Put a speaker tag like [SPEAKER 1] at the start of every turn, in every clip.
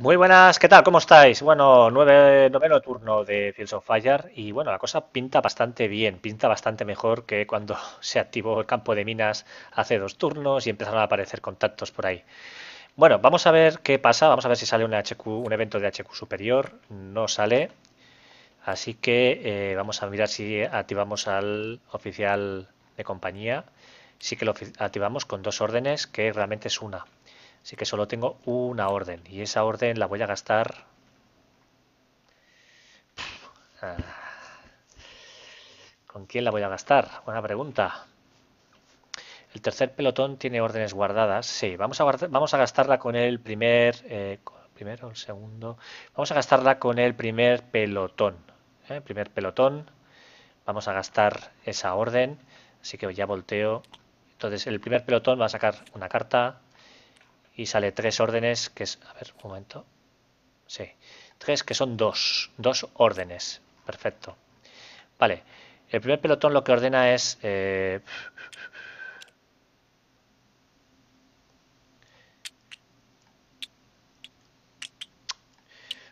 [SPEAKER 1] Muy buenas, ¿qué tal? ¿Cómo estáis? Bueno, noveno turno de Fields of Fire y bueno, la cosa pinta bastante bien, pinta bastante mejor que cuando se activó el campo de minas hace dos turnos y empezaron a aparecer contactos por ahí. Bueno, vamos a ver qué pasa, vamos a ver si sale un, HQ, un evento de HQ superior, no sale, así que eh, vamos a mirar si activamos al oficial de compañía, sí que lo activamos con dos órdenes que realmente es una. Así que solo tengo una orden y esa orden la voy a gastar... Ah. ¿Con quién la voy a gastar? Buena pregunta. El tercer pelotón tiene órdenes guardadas. Sí, vamos a, vamos a gastarla con el primer... Eh, primero, el segundo... Vamos a gastarla con el primer pelotón. ¿eh? Primer pelotón. Vamos a gastar esa orden. Así que ya volteo. Entonces el primer pelotón va a sacar una carta, y sale tres órdenes que es, a ver, un momento, sí, tres que son dos, dos órdenes, perfecto. Vale, el primer pelotón lo que ordena es... Eh,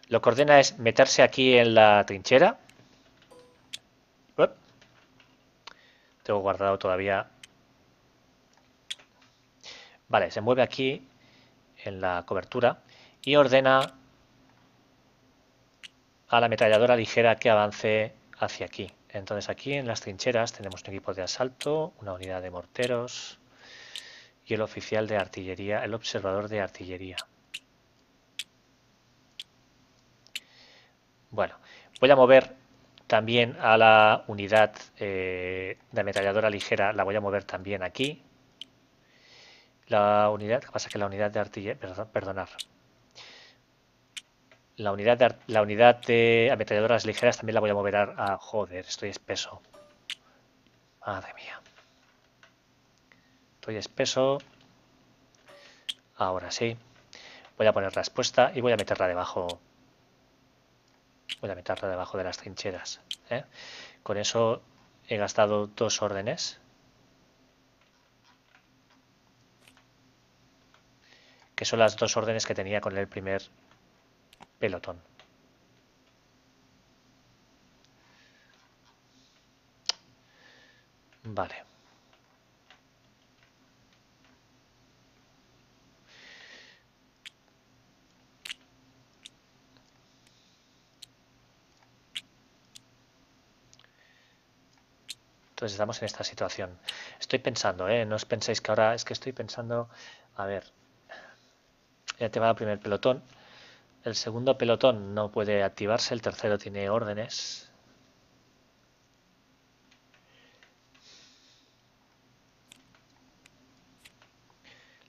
[SPEAKER 1] lo que ordena es meterse aquí en la trinchera. Tengo guardado todavía. Vale, se mueve aquí en la cobertura y ordena a la ametralladora ligera que avance hacia aquí. Entonces aquí en las trincheras tenemos un equipo de asalto, una unidad de morteros y el oficial de artillería, el observador de artillería. Bueno, voy a mover también a la unidad eh, de ametralladora ligera, la voy a mover también aquí la unidad, pasa que la unidad de artillería, perdonar. La unidad, de, la unidad de ametralladoras ligeras también la voy a mover a, joder, estoy espeso. Madre mía. Estoy espeso. Ahora sí. Voy a poner la respuesta y voy a meterla debajo. Voy a meterla debajo de las trincheras. ¿eh? Con eso he gastado dos órdenes. que son las dos órdenes que tenía con el primer pelotón. Vale. Entonces estamos en esta situación. Estoy pensando, ¿eh? no os penséis que ahora es que estoy pensando, a ver, ya te va al primer pelotón. El segundo pelotón no puede activarse, el tercero tiene órdenes.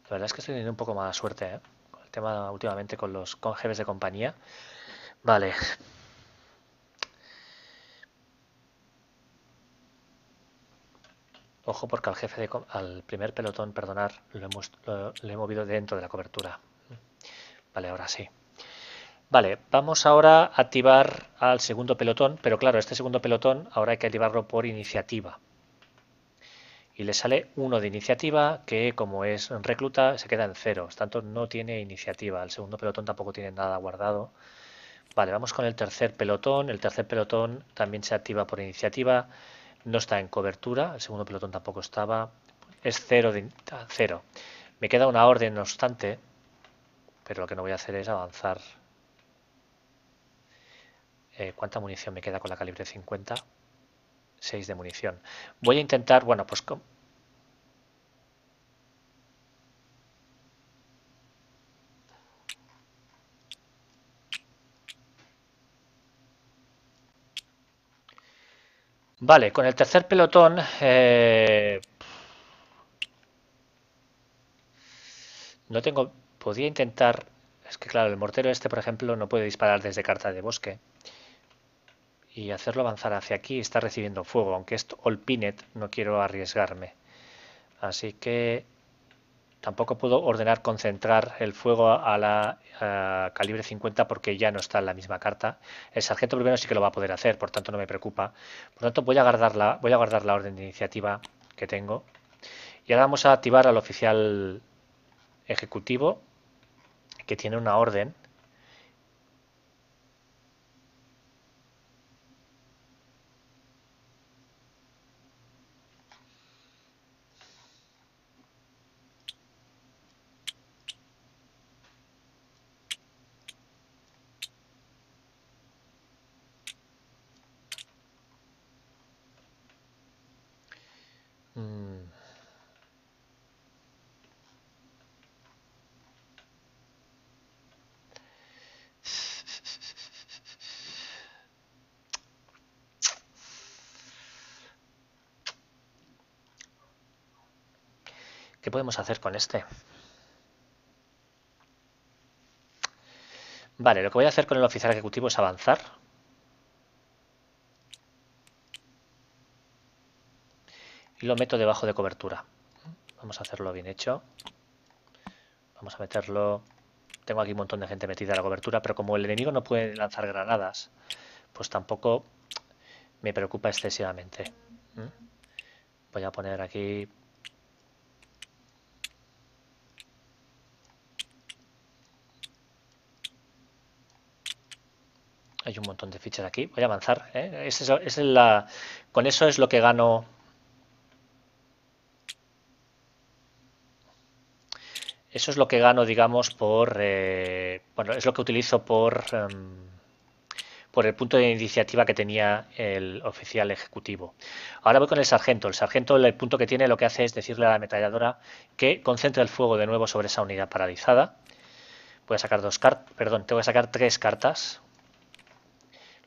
[SPEAKER 1] La verdad es que estoy teniendo un poco mala suerte ¿eh? el tema últimamente con los jefes de compañía. Vale. Ojo porque al jefe de, al primer pelotón, perdonar, lo, lo he movido dentro de la cobertura. Vale, ahora sí. Vale, vamos ahora a activar al segundo pelotón, pero claro, este segundo pelotón ahora hay que activarlo por iniciativa. Y le sale uno de iniciativa, que como es recluta, se queda en cero. tanto no tiene iniciativa. El segundo pelotón tampoco tiene nada guardado. Vale, vamos con el tercer pelotón. El tercer pelotón también se activa por iniciativa. No está en cobertura. El segundo pelotón tampoco estaba. Es cero. De, cero. Me queda una orden, no obstante, pero lo que no voy a hacer es avanzar. Eh, ¿Cuánta munición me queda con la calibre 50? 6 de munición. Voy a intentar, bueno, pues... Vale, con el tercer pelotón... Eh, no tengo Podría intentar... Es que claro, el mortero este, por ejemplo, no puede disparar desde carta de bosque. Y hacerlo avanzar hacia aquí está recibiendo fuego, aunque es olpinet, pinet, no quiero arriesgarme. Así que tampoco puedo ordenar concentrar el fuego a la calibre 50 porque ya no está en la misma carta. El sargento primero sí que lo va a poder hacer, por tanto no me preocupa. Por tanto voy a guardar la, voy a guardar la orden de iniciativa que tengo. Y ahora vamos a activar al oficial ejecutivo que tiene una orden ¿Qué podemos hacer con este? Vale, lo que voy a hacer con el oficial ejecutivo es avanzar. Y lo meto debajo de cobertura. Vamos a hacerlo bien hecho. Vamos a meterlo... Tengo aquí un montón de gente metida a la cobertura, pero como el enemigo no puede lanzar granadas, pues tampoco me preocupa excesivamente. ¿Mm? Voy a poner aquí hay un montón de fichas aquí. Voy a avanzar. ¿eh? Con eso es lo que gano. Eso es lo que gano, digamos, por... Eh, bueno, es lo que utilizo por... Em, por el punto de iniciativa que tenía el oficial ejecutivo. Ahora voy con el sargento. El sargento, el punto que tiene, lo que hace es decirle a la metalladora que concentre el fuego de nuevo sobre esa unidad paralizada. Voy a sacar dos cartas, perdón, tengo que sacar tres cartas,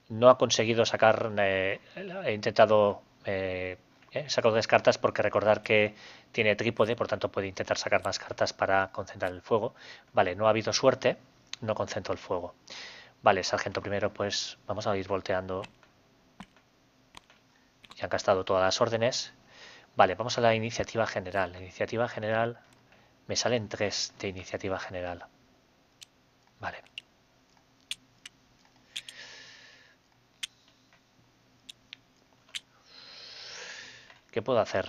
[SPEAKER 1] no ha conseguido sacar, he eh, intentado eh, eh, sacar tres cartas porque recordar que tiene trípode, por tanto puede intentar sacar más cartas para concentrar el fuego. Vale, no ha habido suerte, no concentro el fuego. Vale, sargento primero, pues vamos a ir volteando. Ya han gastado todas las órdenes. Vale, vamos a la iniciativa general. La iniciativa general, me salen tres de iniciativa general. Vale. ¿Qué puedo hacer?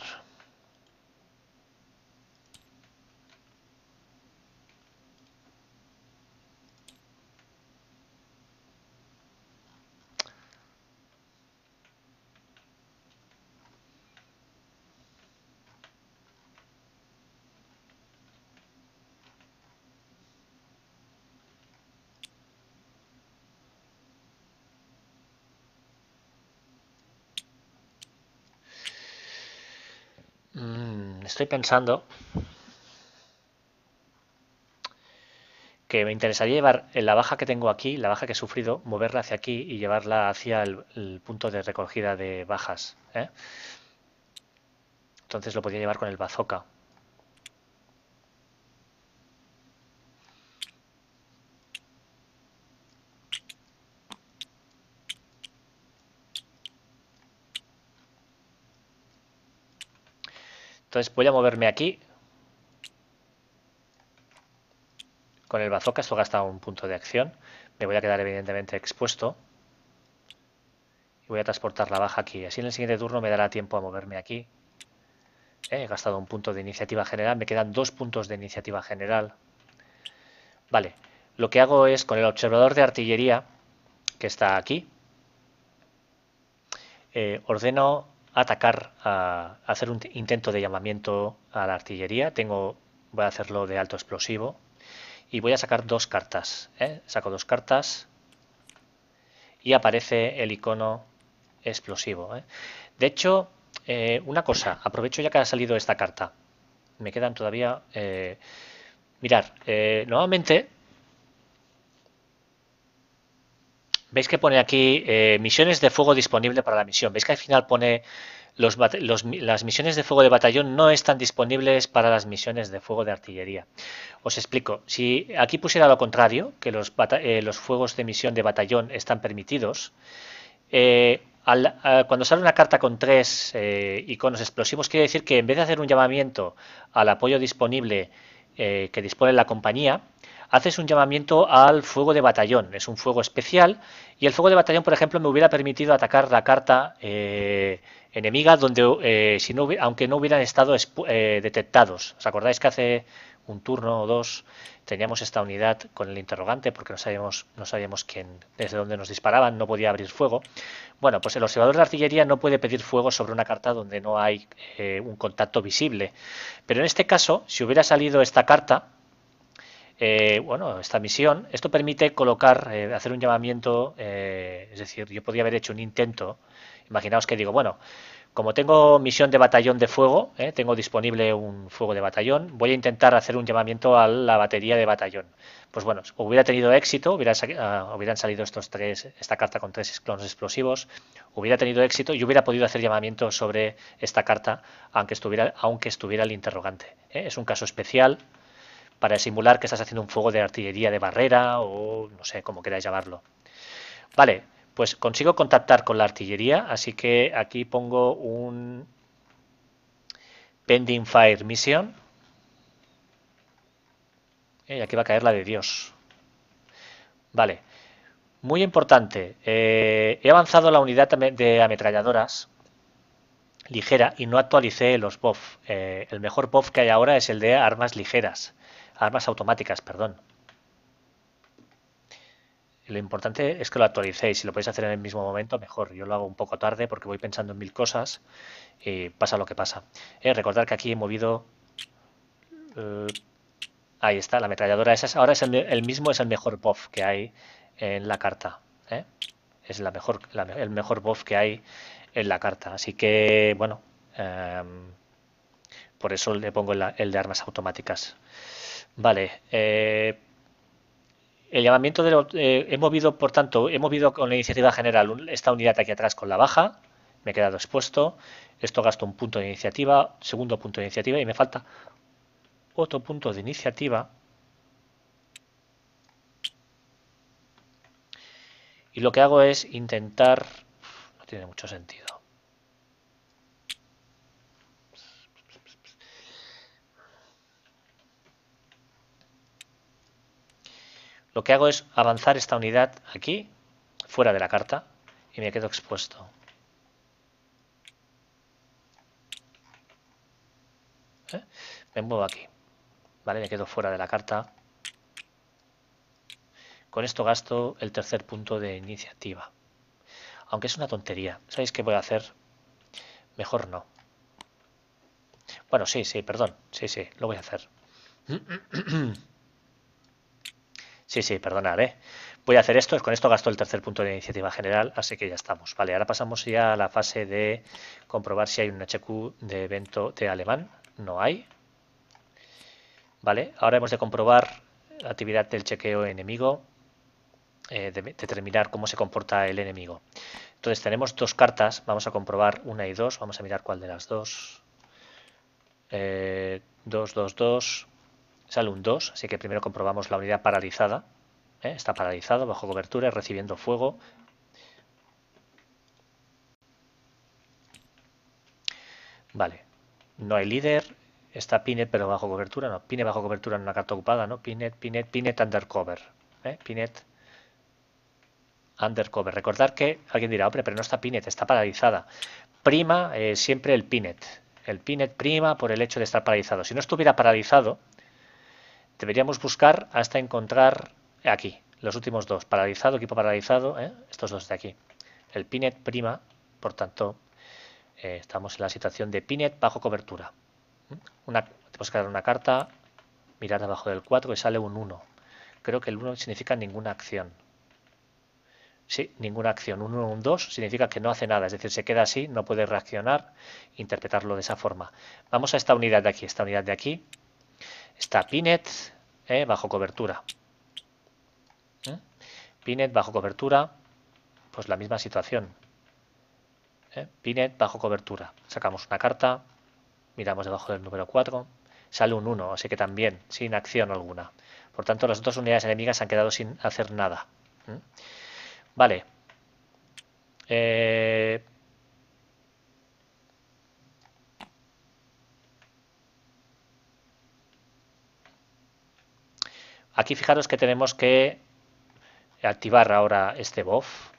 [SPEAKER 1] estoy pensando que me interesaría llevar la baja que tengo aquí, la baja que he sufrido, moverla hacia aquí y llevarla hacia el, punto de recogida de bajas. ¿eh? Entonces lo podría llevar con el bazooka. Entonces voy a moverme aquí. Con el bazooka esto gastado un punto de acción. Me voy a quedar evidentemente expuesto. Y voy a transportar la baja aquí. Así en el siguiente turno me dará tiempo a moverme aquí. Eh, he gastado un punto de iniciativa general. Me quedan dos puntos de iniciativa general. Vale. Lo que hago es con el observador de artillería, que está aquí, eh, ordeno atacar, a, hacer un intento de llamamiento a la artillería. Tengo, voy a hacerlo de alto explosivo y voy a sacar dos cartas. ¿eh? Saco dos cartas y aparece el icono explosivo. ¿eh? De hecho, eh, una cosa, aprovecho ya que ha salido esta carta. Me quedan todavía... mirar, nuevamente veis que pone aquí eh, misiones de fuego disponible para la misión. Veis que al final pone las misiones de fuego de batallón no están disponibles para las misiones de fuego de artillería. Os explico, si aquí pusiera lo contrario, que los, eh, fuegos de misión de batallón están permitidos, eh, cuando sale una carta con tres iconos explosivos, quiere decir que en vez de hacer un llamamiento al apoyo disponible que dispone la compañía, haces un llamamiento al fuego de batallón. Es un fuego especial y el fuego de batallón, por ejemplo, me hubiera permitido atacar la carta eh, enemiga donde, eh, aunque no hubieran estado eh, detectados. ¿Os acordáis que hace un turno o dos teníamos esta unidad con el interrogante porque no sabíamos, no sabíamos quién, desde dónde nos disparaban, no podía abrir fuego. Bueno, pues el observador de artillería no puede pedir fuego sobre una carta donde no hay un contacto visible. Pero en este caso, si hubiera salido esta carta, eh, bueno, esta misión. Esto permite colocar, eh, hacer un llamamiento, eh, es decir, yo podría haber hecho un intento. Imaginaos que digo, bueno, como tengo misión de batallón de fuego, tengo disponible un fuego de batallón, voy a intentar hacer un llamamiento a la batería de batallón. Pues bueno, hubiera tenido éxito, hubiera, ah, hubieran salido estos tres, esta carta con tres clones explosivos, hubiera tenido éxito y hubiera podido hacer llamamiento sobre esta carta, aunque estuviera, aunque estuviera el interrogante. Es un caso especial para simular que estás haciendo un fuego de artillería de barrera o no sé, cómo queráis llamarlo. Vale, pues consigo contactar con la artillería, así que aquí pongo un pending fire mission. Y eh, aquí va a caer la de Dios. Vale. Muy importante, eh, he avanzado la unidad de ametralladoras ligera y no actualicé los buffs. Eh, el mejor buff que hay ahora es el de armas ligeras armas automáticas, perdón. Lo importante es que lo actualicéis. Si lo podéis hacer en el mismo momento, mejor. Yo lo hago un poco tarde porque voy pensando en mil cosas y eh, pasa lo que pasa. Eh, recordar que aquí he movido... Eh, ahí está, la ametralladora. ahora es el, mismo, es el mejor buff que hay en la carta. ¿eh? Es la mejor, el mejor buff que hay en la carta. Así que, bueno... Em, por eso le pongo el de armas automáticas. Vale. Eh, el llamamiento de lo, eh, he movido, por tanto, he movido con la iniciativa general esta unidad aquí atrás con la baja. Me he quedado expuesto. Esto gasto un punto de iniciativa, segundo punto de iniciativa y me falta otro punto de iniciativa. Y lo que hago es intentar... No tiene mucho sentido. Lo que hago es avanzar esta unidad aquí, fuera de la carta, y me quedo expuesto. ¿Eh? Me muevo aquí. ¿Vale? Me quedo fuera de la carta. Con esto gasto el tercer punto de iniciativa. Aunque es una tontería. ¿Sabéis qué voy a hacer? Mejor no. Bueno, sí, sí, perdón. Sí, sí, lo voy a hacer. Sí, sí, perdonar, Voy a hacer esto, con esto gasto el tercer punto de iniciativa general, así que ya estamos. Vale, ahora pasamos ya a la fase de comprobar si hay un HQ de evento de alemán. No hay. Vale, ahora hemos de comprobar la actividad del chequeo enemigo, eh, determinar cómo se comporta el enemigo. Entonces tenemos dos cartas, vamos a comprobar una y dos, vamos a mirar cuál de las dos. Eh, dos, 2, 2, 2. Sale un 2, así que primero comprobamos la unidad paralizada. ¿eh? Está paralizado, bajo cobertura, recibiendo fuego. Vale, no hay líder, está Pinet pero bajo cobertura, no, Pinet bajo cobertura en una carta ocupada, ¿no? Pinet, Pinet, Pinet undercover, ¿eh? Pinet undercover. Recordar que alguien dirá, hombre, pero no está Pinet, está paralizada. Prima eh, siempre el Pinet, el Pinet prima por el hecho de estar paralizado. Si no estuviera paralizado, deberíamos buscar hasta encontrar aquí, los últimos dos, paralizado, equipo paralizado, ¿eh? estos dos de aquí. El pinet prima, por tanto, eh, estamos en la situación de pinet bajo cobertura. ¿Mm? Una, tenemos que dar una carta, mirar abajo del 4 y sale un 1. Creo que el 1 significa ninguna acción. Sí, ninguna acción. Un 1 un 2 significa que no hace nada, es decir, se queda así, no puede reaccionar, interpretarlo de esa forma. Vamos a esta unidad de aquí, esta unidad de aquí, Está Pinet eh, bajo cobertura. ¿Eh? Pinet bajo cobertura, pues la misma situación. ¿Eh? Pinet bajo cobertura. Sacamos una carta, miramos debajo del número 4, sale un 1, así que también sin acción alguna. Por tanto, las dos unidades enemigas han quedado sin hacer nada. ¿Mm? Vale. Eh, Aquí fijaros que tenemos que activar ahora este buff.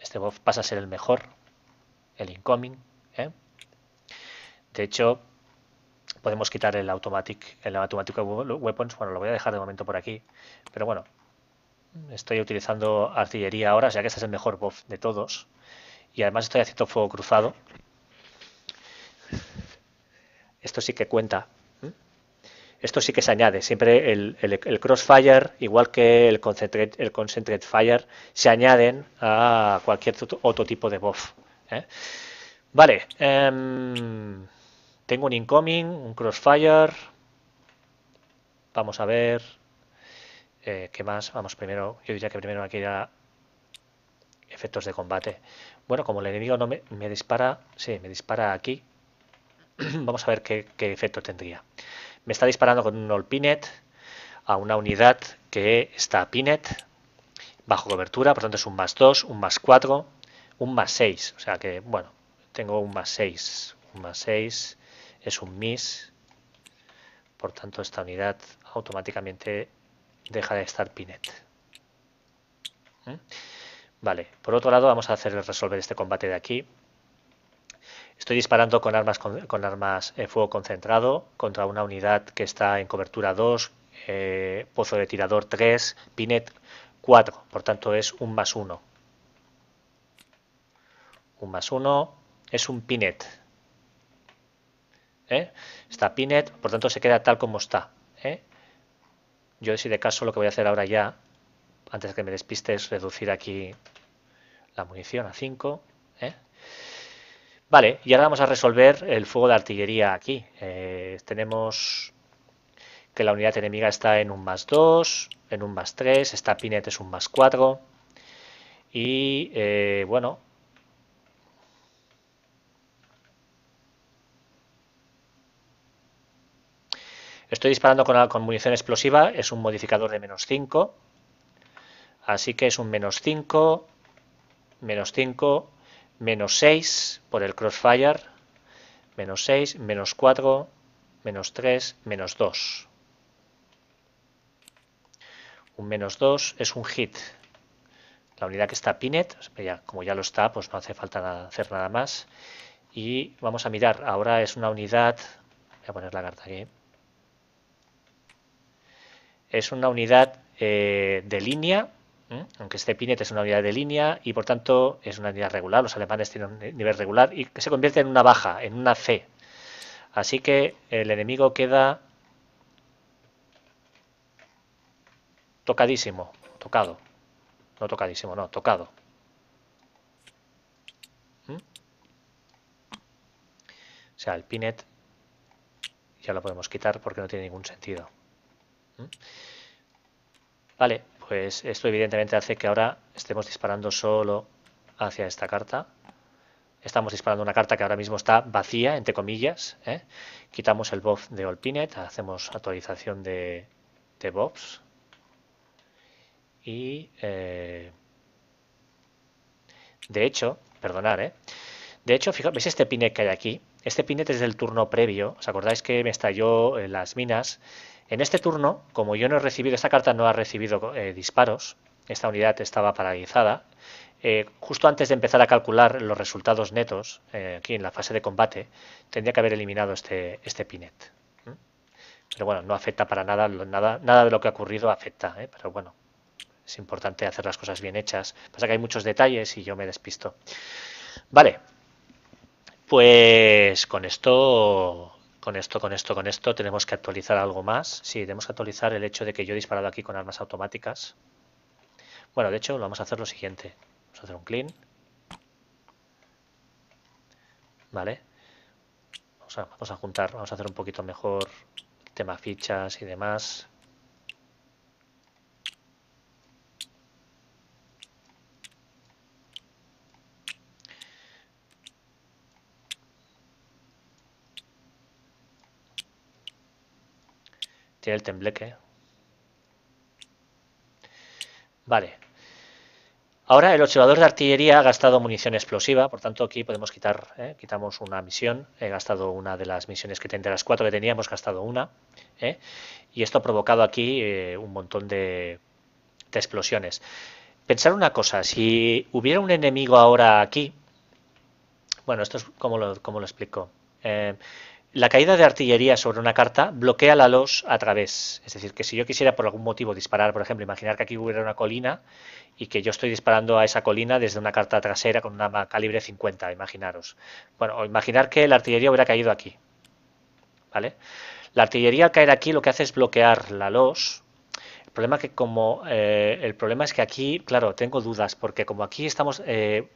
[SPEAKER 1] Este buff pasa a ser el mejor, el incoming. ¿eh? De hecho, podemos quitar el automatic, el automatic weapons. Bueno, lo voy a dejar de momento por aquí. Pero bueno, estoy utilizando artillería ahora, o sea que este es el mejor buff de todos. Y además estoy haciendo fuego cruzado. Esto sí que cuenta esto sí que se añade, siempre el, Crossfire, igual que el Concentrate, Fire, se añaden a cualquier otro tipo de buff. ¿eh? Vale, em, tengo un Incoming, un Crossfire. Vamos a ver eh, qué más. Vamos primero, yo diría que primero aquí era efectos de combate. Bueno, como el enemigo no me, dispara, sí, me dispara aquí. Vamos a ver qué efecto tendría me está disparando con un all pinet a una unidad que está pinet, bajo cobertura, por tanto es un más 2, un más 4, un más 6, o sea que, bueno, tengo un más 6, un más 6 es un miss, por tanto esta unidad automáticamente deja de estar pinet. ¿Mm? Vale, por otro lado vamos a hacer resolver este combate de aquí, Estoy disparando con armas con, armas eh, fuego concentrado contra una unidad que está en cobertura 2, eh, pozo de tirador 3, pinet 4, por tanto es un más 1. Un más 1 es un pinet. ¿Eh? Está pinet, por tanto se queda tal como está. Yo si de caso lo que voy a hacer ahora ya, antes de que me despiste, es reducir aquí la munición a 5. Vale, y ahora vamos a resolver el fuego de artillería aquí. Eh, tenemos que la unidad enemiga está en un más 2, en un más 3, esta pinet es un más 4. Y eh, bueno... Estoy disparando con, con munición explosiva, es un modificador de menos 5. Así que es un menos 5, menos 5, menos 6 por el crossfire, menos 6, menos 4, menos 3, menos 2. Un menos 2 es un hit. La unidad que está pinet, como ya lo está, pues no hace falta hacer nada más. Y vamos a mirar, ahora es una unidad, voy a poner la carta aquí. ¿eh? Es una unidad eh, de línea ¿eh? aunque este pinet es una unidad de línea y por tanto es una unidad regular, los alemanes tienen un nivel regular y se convierte en una baja, en una C. Así que el enemigo queda tocadísimo, tocado. No tocadísimo, no, tocado. ¿Mm? O sea, el pinet ya lo podemos quitar porque no tiene ningún sentido. ¿Mm? Vale, pues esto evidentemente hace que ahora estemos disparando solo hacia esta carta. Estamos disparando una carta que ahora mismo está vacía, entre comillas. ¿eh? Quitamos el buff de Olpinet, hacemos actualización de, de Y de hecho, perdonar, ¿eh? De hecho, ¿eh? fijaos, ¿veis este pinet que hay aquí? Este pinet es del turno previo. ¿Os acordáis que me estalló en las minas? En este turno, como yo no he recibido, esta carta no ha recibido eh, disparos, esta unidad estaba paralizada, eh, justo antes de empezar a calcular los resultados netos, eh, aquí en la fase de combate, tendría que haber eliminado este, este pinet. Pero bueno, no afecta para nada, nada, nada de lo que ha ocurrido afecta, pero bueno, es importante hacer las cosas bien hechas. Pasa que hay muchos detalles y yo me despisto. Vale, pues con esto con esto, con esto, con esto, tenemos que actualizar algo más. Sí, tenemos que actualizar el hecho de que yo he disparado aquí con armas automáticas. Bueno, de hecho, vamos a hacer lo siguiente. Vamos a hacer un clean. Vale. Vamos a, vamos a juntar, vamos a hacer un poquito mejor el tema fichas y demás. Tiene el tembleque. Vale. Ahora el observador de artillería ha gastado munición explosiva, por tanto aquí podemos quitar, eh, quitamos una misión, he gastado una de las misiones que tenía las cuatro que teníamos, gastado una, eh, y esto ha provocado aquí eh, un montón de, explosiones. Pensar una cosa, si hubiera un enemigo ahora aquí, bueno, esto es como lo explico la caída de artillería sobre una carta bloquea la los a través. Es decir, que si yo quisiera por algún motivo disparar, por ejemplo, imaginar que aquí hubiera una colina y que yo estoy disparando a esa colina desde una carta trasera con una calibre 50, imaginaros. Bueno, o imaginar que la artillería hubiera caído aquí. ¿Vale? La artillería al caer aquí lo que hace es bloquear la los, problema que como eh, el problema es que aquí, claro, tengo dudas porque como aquí estamos, eh,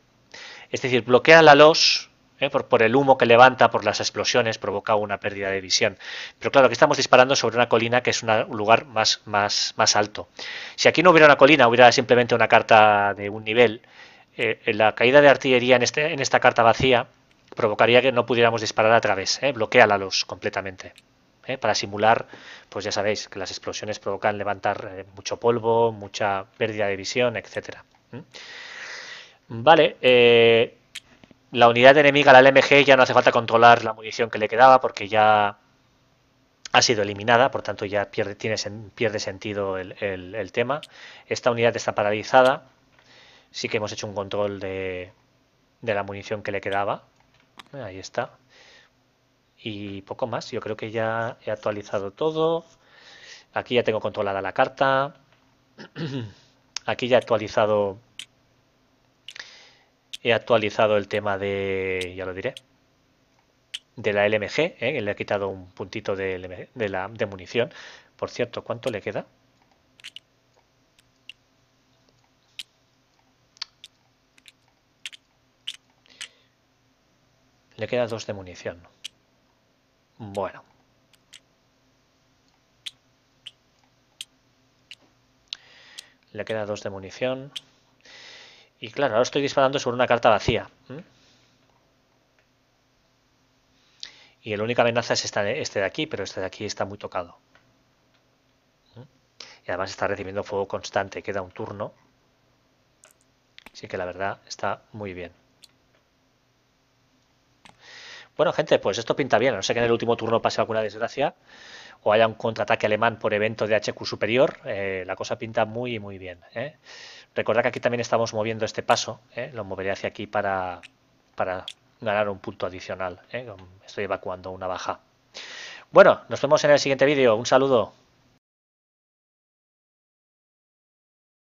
[SPEAKER 1] es decir, bloquea la los ¿eh? por, el humo que levanta, por las explosiones, provoca una pérdida de visión. Pero claro, aquí estamos disparando sobre una colina que es un lugar más, más, más alto. Si aquí no hubiera una colina, hubiera simplemente una carta de un nivel, eh, la caída de artillería en, este, en esta carta vacía provocaría que no pudiéramos disparar a través, ¿eh? bloquea la luz completamente. Para simular, pues ya sabéis que las explosiones provocan levantar mucho polvo, mucha pérdida de visión, etcétera. Vale, la unidad enemiga, la LMG, ya no hace falta controlar la munición que le quedaba porque ya ha sido eliminada, por tanto ya pierde, pierde sentido el, tema. Esta unidad está paralizada, sí que hemos hecho un control de, de la munición que le quedaba. Ahí está. Y poco más, yo creo que ya he actualizado todo. Aquí ya tengo controlada la carta. Aquí ya he actualizado He actualizado el tema de, ya lo diré, de la LMG, ¿eh? le he quitado un puntito de, la, de munición. Por cierto, ¿cuánto le queda? Le queda dos de munición. Bueno. Le queda dos de munición. Y claro, ahora estoy disparando sobre una carta vacía. Y la única amenaza es este de aquí, pero este de aquí está muy tocado. Y además está recibiendo fuego constante, queda un turno. Así que la verdad está muy bien. Bueno, gente, pues esto pinta bien. No sé que en el último turno pase alguna desgracia o haya un contraataque alemán por evento de HQ superior. Eh, la cosa pinta muy, muy bien. ¿eh? Recordad que aquí también estamos moviendo este paso, ¿eh? lo moveré hacia aquí para, para ganar un punto adicional. ¿eh? Estoy evacuando una baja. Bueno, nos vemos en el siguiente vídeo. Un saludo.